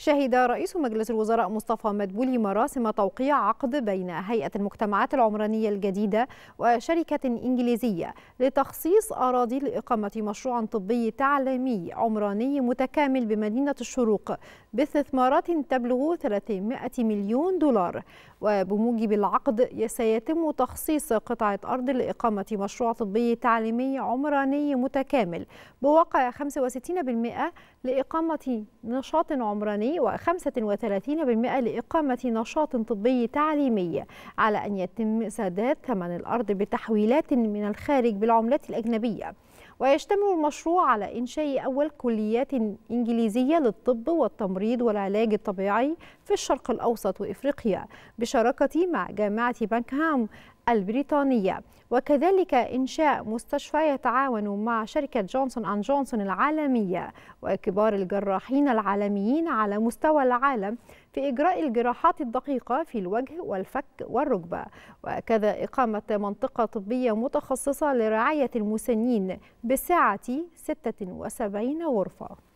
شهد رئيس مجلس الوزراء مصطفى مدبولي مراسم توقيع عقد بين هيئة المجتمعات العمرانية الجديدة وشركة إنجليزية لتخصيص أراضي لإقامة مشروع طبي تعليمي عمراني متكامل بمدينة الشروق باستثمارات تبلغ 300 مليون دولار وبموجب العقد سيتم تخصيص قطعة أرض لإقامة مشروع طبي تعليمي عمراني متكامل بواقع 65% لإقامة نشاط عمراني و35% لإقامة نشاط طبي تعليمي على أن يتم سداد ثمن الأرض بتحويلات من الخارج بالعملات الأجنبية ويشتمل المشروع على إنشاء أول كليات إنجليزية للطب والتمريض والعلاج الطبيعي في الشرق الأوسط وإفريقيا بشراكة مع جامعة بنكهام البريطانية وكذلك إنشاء مستشفى يتعاون مع شركة جونسون أند جونسون العالمية وكبار الجراحين العالميين على مستوى العالم في إجراء الجراحات الدقيقة في الوجه والفك والركبة وكذا إقامة منطقة طبية متخصصة لرعاية المسنين بسعة 76 غرفة